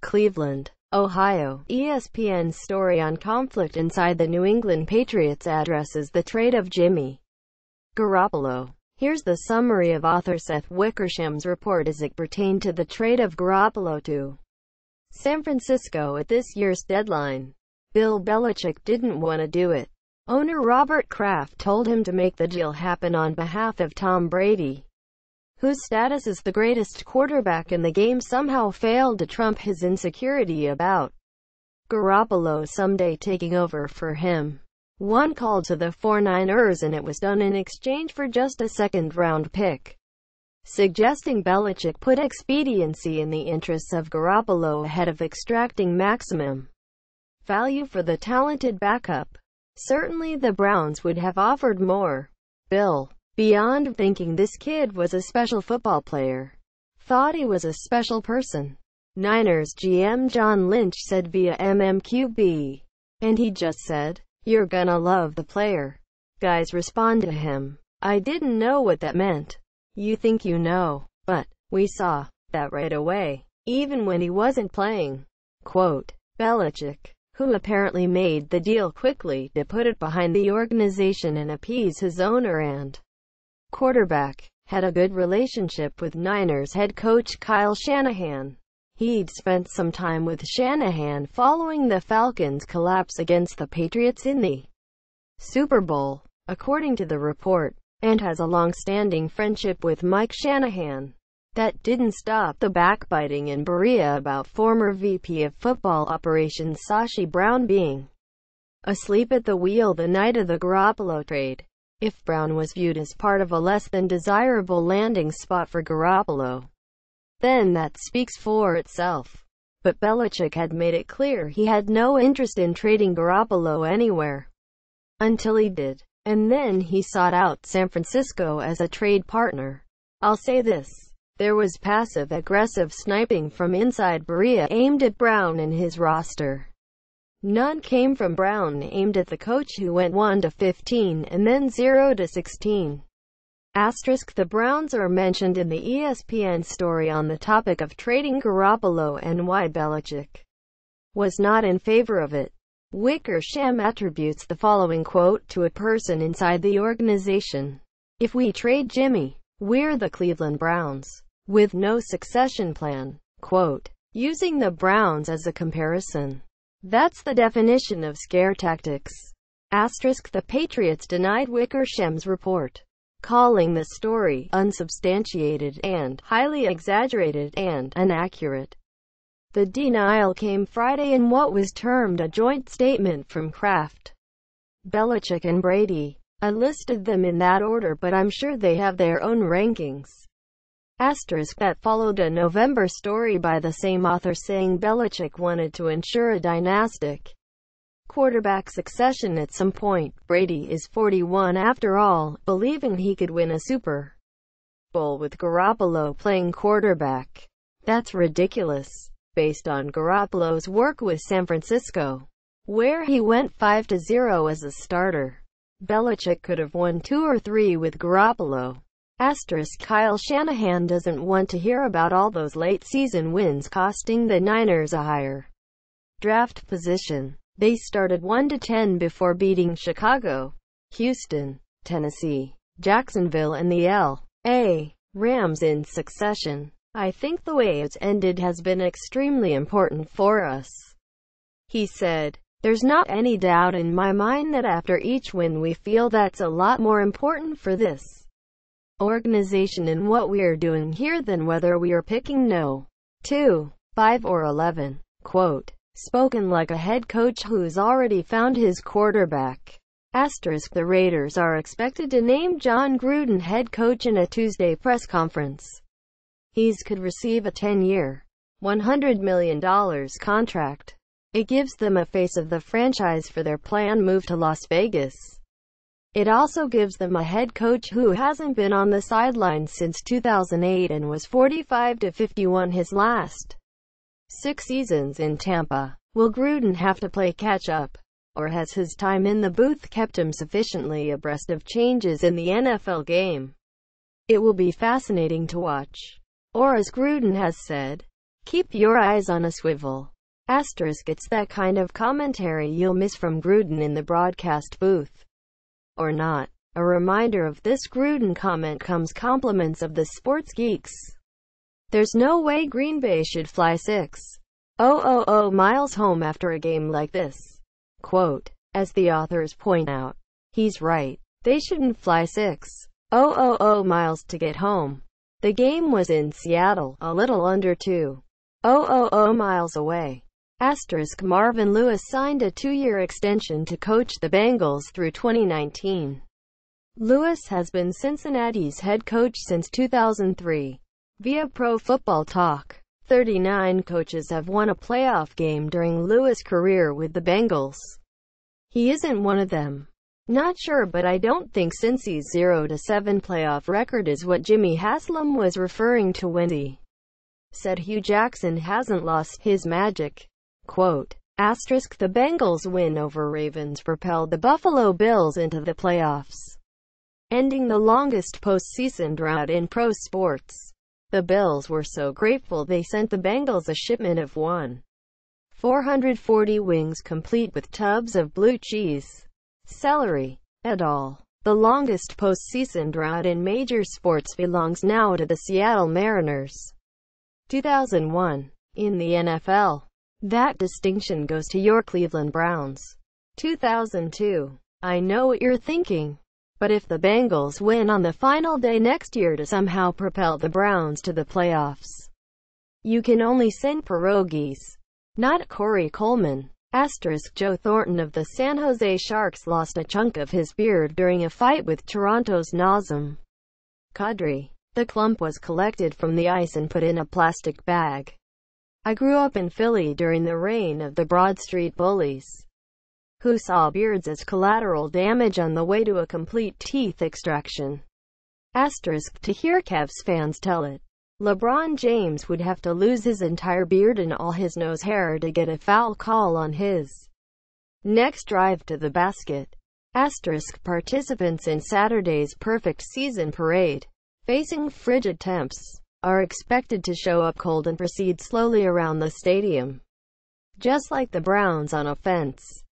Cleveland, Ohio. ESPN's story on conflict inside the New England Patriots addresses the trade of Jimmy Garoppolo. Here's the summary of author Seth Wickersham's report as it pertained to the trade of Garoppolo to San Francisco at this year's deadline. Bill Belichick didn't want to do it. Owner Robert Kraft told him to make the deal happen on behalf of Tom Brady, whose status as the greatest quarterback in the game somehow failed to trump his insecurity about Garoppolo someday taking over for him. One call to the 49ers and it was done in exchange for just a second-round pick suggesting Belichick put expediency in the interests of Garoppolo ahead of extracting maximum value for the talented backup. Certainly the Browns would have offered more. Bill, beyond thinking this kid was a special football player, thought he was a special person. Niners GM John Lynch said via MMQB, and he just said, you're gonna love the player. Guys respond to him. I didn't know what that meant. You think you know, but we saw that right away, even when he wasn't playing. Quote, Belichick, who apparently made the deal quickly, to put it behind the organization and appease his owner and quarterback. Had a good relationship with Niners head coach Kyle Shanahan. He'd spent some time with Shanahan following the Falcons' collapse against the Patriots in the Super Bowl, according to the report, and has a long-standing friendship with Mike Shanahan. That didn't stop the backbiting in Berea about former VP of football operations Sashi Brown being asleep at the wheel the night of the Garoppolo trade. If Brown was viewed as part of a less than desirable landing spot for Garoppolo, then that speaks for itself. But Belichick had made it clear he had no interest in trading Garoppolo anywhere until he did. And then he sought out San Francisco as a trade partner. I'll say this. There was passive-aggressive sniping from inside Berea, aimed at Brown and his roster. None came from Brown aimed at the coach who went 1-15 and then 0-16. Asterisk the Browns are mentioned in the ESPN story on the topic of trading Garoppolo and why Belichick was not in favor of it. Wickersham attributes the following quote to a person inside the organization. If we trade Jimmy, we're the Cleveland Browns with no succession plan. Quote, using the Browns as a comparison. That's the definition of scare tactics. Asterisk the Patriots denied Wickersham's report, calling the story unsubstantiated and highly exaggerated and inaccurate. The denial came Friday in what was termed a joint statement from Kraft, Belichick and Brady. I listed them in that order but I'm sure they have their own rankings. Asterisk that followed a November story by the same author saying Belichick wanted to ensure a dynastic quarterback succession at some point. Brady is 41 after all, believing he could win a Super Bowl with Garoppolo playing quarterback. That's ridiculous. Based on Garoppolo's work with San Francisco, where he went 5-0 as a starter, Belichick could have won two or three with Garoppolo. Asterisk Kyle Shanahan doesn't want to hear about all those late-season wins costing the Niners a higher draft position. They started 1-10 before beating Chicago, Houston, Tennessee, Jacksonville and the L.A. Rams in succession. I think the way it's ended has been extremely important for us. He said, there's not any doubt in my mind that after each win we feel that's a lot more important for this organization in what we are doing here than whether we are picking no. 2. 5 or 11. Quote, spoken like a head coach who's already found his quarterback. Asterisk the Raiders are expected to name John Gruden head coach in a Tuesday press conference. He's could receive a 10-year, $100 million contract. It gives them a face of the franchise for their planned move to Las Vegas. It also gives them a head coach who hasn't been on the sidelines since 2008 and was 45-51 his last six seasons in Tampa. Will Gruden have to play catch-up? Or has his time in the booth kept him sufficiently abreast of changes in the NFL game? It will be fascinating to watch. Or as Gruden has said, keep your eyes on a swivel. Asterisk it's that kind of commentary you'll miss from Gruden in the broadcast booth or not. A reminder of this Gruden comment comes compliments of the sports geeks. There's no way Green Bay should fly six. oh, oh, oh miles home after a game like this. Quote, as the authors point out, he's right. They shouldn't fly six. oh, oh miles to get home. The game was in Seattle, a little under two. oh miles away. Asterisk Marvin Lewis signed a two-year extension to coach the Bengals through 2019. Lewis has been Cincinnati's head coach since 2003. Via Pro Football Talk, 39 coaches have won a playoff game during Lewis' career with the Bengals. He isn't one of them. Not sure but I don't think Cincy's 0-7 playoff record is what Jimmy Haslam was referring to when he said Hugh Jackson hasn't lost his magic. Quote, asterisk the Bengals win over Ravens propelled the Buffalo Bills into the playoffs, ending the longest postseason drought in pro sports. The Bills were so grateful they sent the Bengals a shipment of one. 440 wings complete with tubs of blue cheese, celery, et al. The longest postseason drought in major sports belongs now to the Seattle Mariners. 2001. In the NFL, that distinction goes to your Cleveland Browns. 2002. I know what you're thinking. But if the Bengals win on the final day next year to somehow propel the Browns to the playoffs, you can only send pierogies. Not Corey Coleman. Asterisk Joe Thornton of the San Jose Sharks lost a chunk of his beard during a fight with Toronto's Nazem Kadri. The clump was collected from the ice and put in a plastic bag. I grew up in Philly during the reign of the Broad Street bullies, who saw beards as collateral damage on the way to a complete teeth extraction. Asterisk to hear Cavs fans tell it. LeBron James would have to lose his entire beard and all his nose hair to get a foul call on his next drive to the basket. Asterisk participants in Saturday's perfect season parade, facing frigid temps are expected to show up cold and proceed slowly around the stadium, just like the Browns on offense.